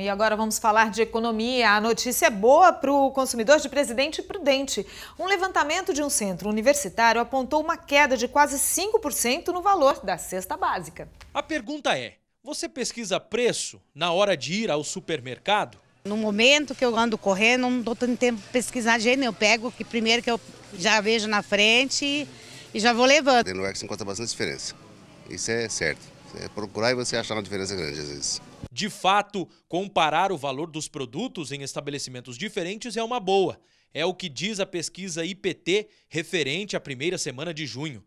E agora vamos falar de economia. A notícia é boa para o consumidor de Presidente Prudente. Um levantamento de um centro universitário apontou uma queda de quase 5% no valor da cesta básica. A pergunta é: você pesquisa preço na hora de ir ao supermercado? No momento que eu ando correndo, não dou tanto tempo para pesquisar de jeito, eu pego que primeiro que eu já vejo na frente e já vou levando. No lugar que encontra bastante diferença. Isso é certo. É procurar e você achar uma diferença grande às vezes. De fato, comparar o valor dos produtos em estabelecimentos diferentes é uma boa. É o que diz a pesquisa IPT referente à primeira semana de junho.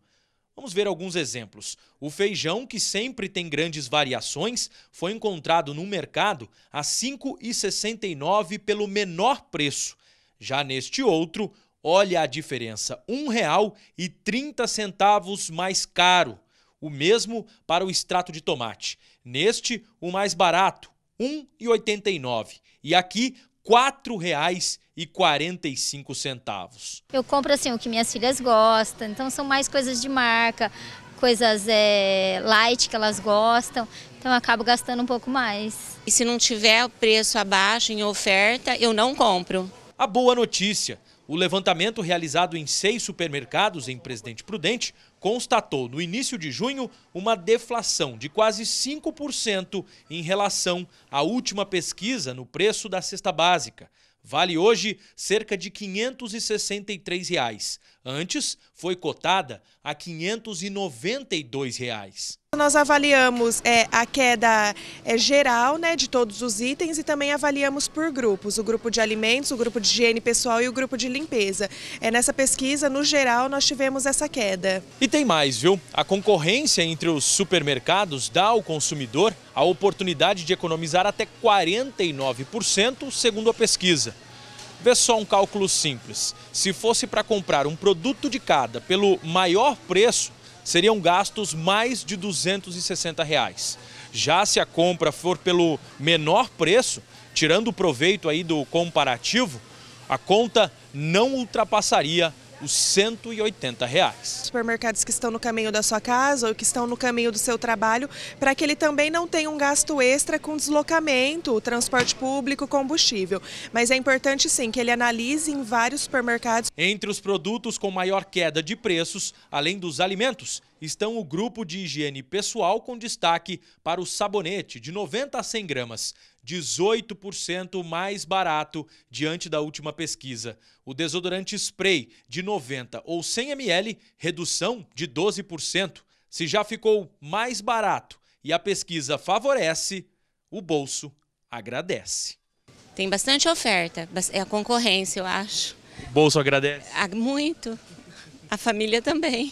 Vamos ver alguns exemplos. O feijão, que sempre tem grandes variações, foi encontrado no mercado a R$ 5,69 pelo menor preço. Já neste outro, olha a diferença, R$ 1,30 mais caro. O mesmo para o extrato de tomate. Neste, o mais barato, R$ 1,89. E aqui, R$ 4,45. Eu compro assim o que minhas filhas gostam, então são mais coisas de marca, coisas é, light que elas gostam, então eu acabo gastando um pouco mais. E se não tiver o preço abaixo em oferta, eu não compro. A boa notícia o levantamento realizado em seis supermercados em Presidente Prudente constatou, no início de junho, uma deflação de quase 5% em relação à última pesquisa no preço da cesta básica. Vale hoje cerca de R$ 563. Reais. Antes, foi cotada a R$ 592. Reais. Nós avaliamos é, a queda é, geral né, de todos os itens e também avaliamos por grupos, o grupo de alimentos, o grupo de higiene pessoal e o grupo de limpeza. É, nessa pesquisa, no geral, nós tivemos essa queda. E tem mais, viu? A concorrência entre os supermercados dá ao consumidor a oportunidade de economizar até 49%, segundo a pesquisa. Vê só um cálculo simples. Se fosse para comprar um produto de cada pelo maior preço, seriam gastos mais de 260 reais. Já se a compra for pelo menor preço, tirando o proveito aí do comparativo, a conta não ultrapassaria os 180 reais. Supermercados que estão no caminho da sua casa ou que estão no caminho do seu trabalho, para que ele também não tenha um gasto extra com deslocamento, transporte público, combustível. Mas é importante sim que ele analise em vários supermercados. Entre os produtos com maior queda de preços, além dos alimentos, estão o grupo de higiene pessoal com destaque para o sabonete de 90 a 100 gramas, 18% mais barato diante da última pesquisa. O desodorante spray de 90 ou 100 ml, redução de 12%. Se já ficou mais barato e a pesquisa favorece, o bolso agradece. Tem bastante oferta, é a concorrência, eu acho. O bolso agradece? Ah, muito. A família também.